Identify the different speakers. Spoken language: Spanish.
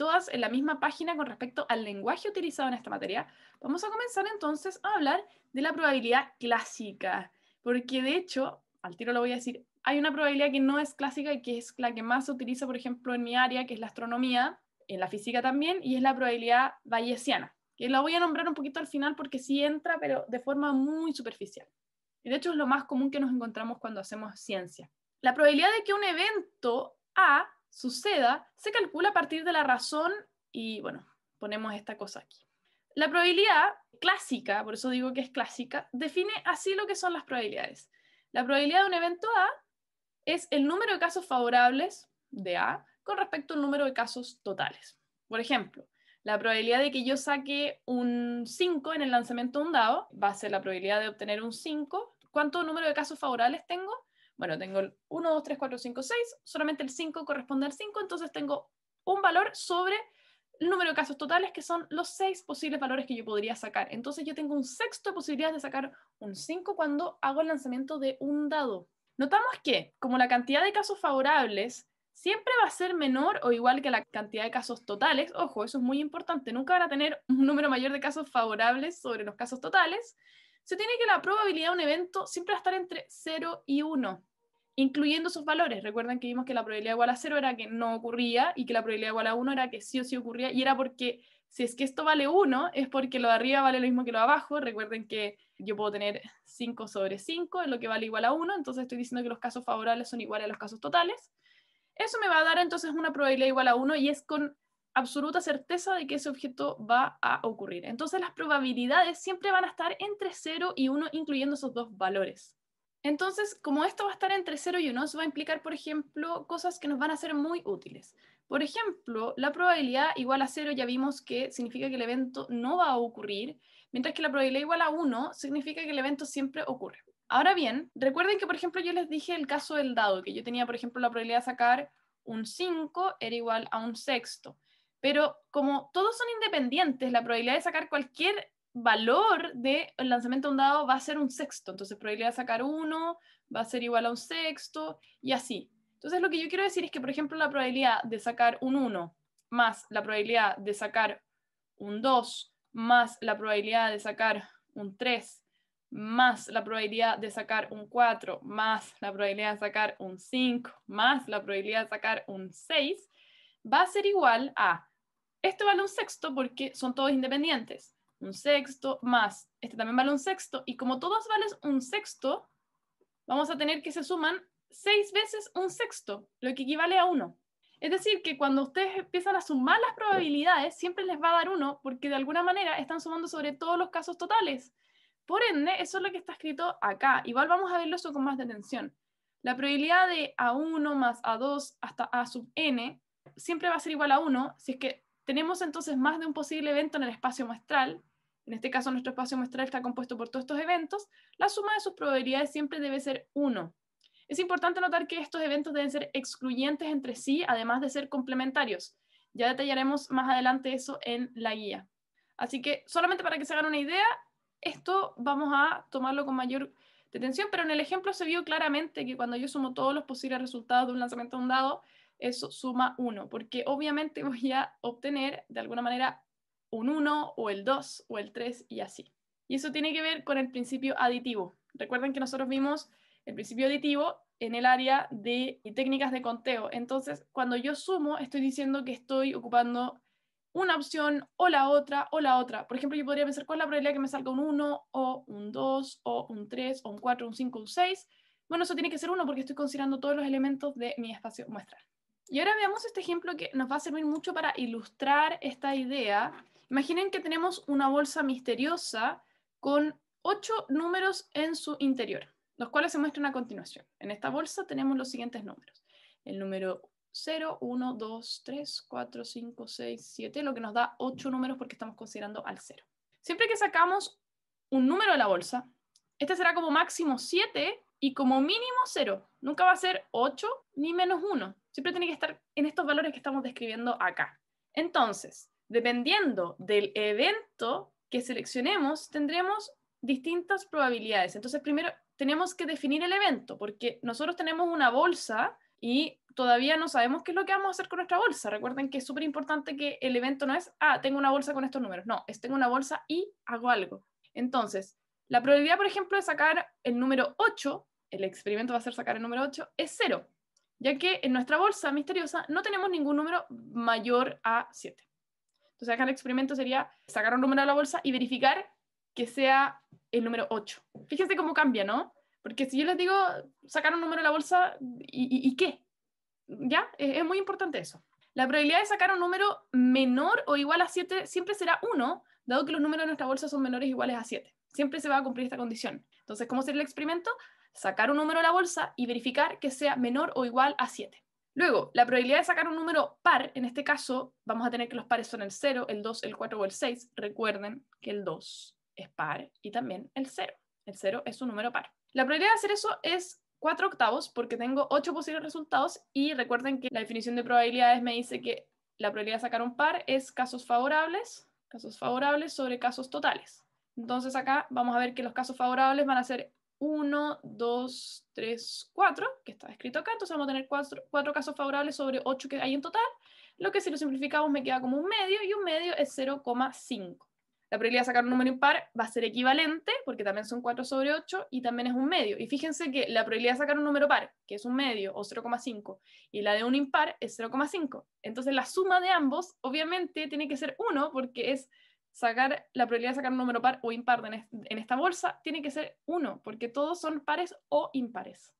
Speaker 1: todas en la misma página con respecto al lenguaje utilizado en esta materia, vamos a comenzar entonces a hablar de la probabilidad clásica, porque de hecho, al tiro lo voy a decir, hay una probabilidad que no es clásica y que es la que más se utiliza, por ejemplo, en mi área, que es la astronomía, en la física también, y es la probabilidad bayesiana, que la voy a nombrar un poquito al final porque sí entra, pero de forma muy superficial. Y de hecho es lo más común que nos encontramos cuando hacemos ciencia. La probabilidad de que un evento A suceda se calcula a partir de la razón y bueno, ponemos esta cosa aquí. La probabilidad clásica, por eso digo que es clásica, define así lo que son las probabilidades. La probabilidad de un evento A es el número de casos favorables de A con respecto al número de casos totales. Por ejemplo, la probabilidad de que yo saque un 5 en el lanzamiento de un dado va a ser la probabilidad de obtener un 5. ¿Cuánto número de casos favorables tengo? Bueno, tengo el 1, 2, 3, 4, 5, 6, solamente el 5 corresponde al 5, entonces tengo un valor sobre el número de casos totales, que son los 6 posibles valores que yo podría sacar. Entonces yo tengo un sexto de posibilidades de sacar un 5 cuando hago el lanzamiento de un dado. Notamos que, como la cantidad de casos favorables siempre va a ser menor o igual que la cantidad de casos totales. Ojo, eso es muy importante. Nunca van a tener un número mayor de casos favorables sobre los casos totales se tiene que la probabilidad de un evento siempre va a estar entre 0 y 1, incluyendo sus valores. Recuerden que vimos que la probabilidad igual a 0 era que no ocurría y que la probabilidad igual a 1 era que sí o sí ocurría y era porque si es que esto vale 1 es porque lo de arriba vale lo mismo que lo de abajo. Recuerden que yo puedo tener 5 sobre 5, lo que vale igual a 1, entonces estoy diciendo que los casos favorables son iguales a los casos totales. Eso me va a dar entonces una probabilidad igual a 1 y es con absoluta certeza de que ese objeto va a ocurrir. Entonces las probabilidades siempre van a estar entre 0 y 1, incluyendo esos dos valores. Entonces, como esto va a estar entre 0 y 1, eso va a implicar, por ejemplo, cosas que nos van a ser muy útiles. Por ejemplo, la probabilidad igual a 0 ya vimos que significa que el evento no va a ocurrir, mientras que la probabilidad igual a 1 significa que el evento siempre ocurre. Ahora bien, recuerden que, por ejemplo, yo les dije el caso del dado, que yo tenía, por ejemplo, la probabilidad de sacar un 5 era igual a un sexto. Pero como todos son independientes, la probabilidad de sacar cualquier valor del lanzamiento de un dado va a ser un sexto. Entonces, probabilidad de sacar uno va a ser igual a un sexto y así. Entonces, lo que yo quiero decir es que, por ejemplo, la probabilidad de sacar un 1 más la probabilidad de sacar un 2 más la probabilidad de sacar un 3 más la probabilidad de sacar un 4 más la probabilidad de sacar un 5 más la probabilidad de sacar un 6 va a ser igual a este vale un sexto porque son todos independientes. Un sexto más. Este también vale un sexto. Y como todos valen un sexto, vamos a tener que se suman seis veces un sexto, lo que equivale a uno. Es decir, que cuando ustedes empiezan a sumar las probabilidades, siempre les va a dar uno, porque de alguna manera están sumando sobre todos los casos totales. Por ende, eso es lo que está escrito acá. Igual vamos a verlo eso con más detención. La probabilidad de A1 más A2 hasta A sub n siempre va a ser igual a uno si es que tenemos entonces más de un posible evento en el espacio muestral. En este caso, nuestro espacio muestral está compuesto por todos estos eventos. La suma de sus probabilidades siempre debe ser 1. Es importante notar que estos eventos deben ser excluyentes entre sí, además de ser complementarios. Ya detallaremos más adelante eso en la guía. Así que solamente para que se hagan una idea, esto vamos a tomarlo con mayor detención, pero en el ejemplo se vio claramente que cuando yo sumo todos los posibles resultados de un lanzamiento de un dado, eso suma 1, porque obviamente voy a obtener de alguna manera un 1 o el 2 o el 3 y así. Y eso tiene que ver con el principio aditivo. Recuerden que nosotros vimos el principio aditivo en el área de técnicas de conteo. Entonces, cuando yo sumo, estoy diciendo que estoy ocupando una opción o la otra o la otra. Por ejemplo, yo podría pensar cuál es la probabilidad que me salga un 1 o un 2 o un 3 o un 4, un 5, un 6. Bueno, eso tiene que ser 1 porque estoy considerando todos los elementos de mi espacio muestral. Y ahora veamos este ejemplo que nos va a servir mucho para ilustrar esta idea. Imaginen que tenemos una bolsa misteriosa con ocho números en su interior, los cuales se muestran a continuación. En esta bolsa tenemos los siguientes números. El número 0, 1, 2, 3, 4, 5, 6, 7, lo que nos da ocho números porque estamos considerando al cero. Siempre que sacamos un número de la bolsa, este será como máximo 7 y como mínimo 0. Nunca va a ser 8 ni menos 1 siempre tiene que estar en estos valores que estamos describiendo acá. Entonces, dependiendo del evento que seleccionemos, tendremos distintas probabilidades. Entonces, primero tenemos que definir el evento, porque nosotros tenemos una bolsa y todavía no sabemos qué es lo que vamos a hacer con nuestra bolsa. Recuerden que es súper importante que el evento no es, ah, tengo una bolsa con estos números. No, es tengo una bolsa y hago algo. Entonces, la probabilidad, por ejemplo, de sacar el número 8, el experimento va a ser sacar el número 8, es cero ya que en nuestra bolsa misteriosa no tenemos ningún número mayor a 7. Entonces acá el experimento sería sacar un número de la bolsa y verificar que sea el número 8. Fíjense cómo cambia, ¿no? Porque si yo les digo sacar un número de la bolsa, ¿y, qué? ¿Ya? Es, es, muy importante eso. La probabilidad de sacar un número menor o igual a 7 siempre será 1, dado que los números de nuestra bolsa son menores o iguales a 7 siempre se va a cumplir esta condición. Entonces, ¿cómo hacer el experimento? Sacar un número de la bolsa y verificar que sea menor o igual a 7. Luego, la probabilidad de sacar un número par, en este caso, vamos a tener que los pares son el 0, el 2, el 4 o el 6. Recuerden que el 2 es par y también el 0. El 0 es un número par. La probabilidad de hacer eso es 4 octavos porque tengo 8 posibles resultados y recuerden que la definición de probabilidades me dice que la probabilidad de sacar un par es casos favorables, casos favorables sobre casos totales. Entonces acá vamos a ver que los casos favorables van a ser 1, 2, 3, 4, que está escrito acá, entonces vamos a tener 4, casos favorables sobre 8 que hay en total, lo que si lo simplificamos me queda como un medio, y un medio es 0,5. La probabilidad de sacar un número impar va a ser equivalente, porque también son 4 sobre 8, y también es un medio. Y fíjense que la probabilidad de sacar un número par, que es un medio, o 0,5, y la de un impar es 0,5. Entonces la suma de ambos, obviamente, tiene que ser 1, porque es sacar la probabilidad de sacar un número par o impar en, esta bolsa tiene que ser 1, porque todos son pares o impares.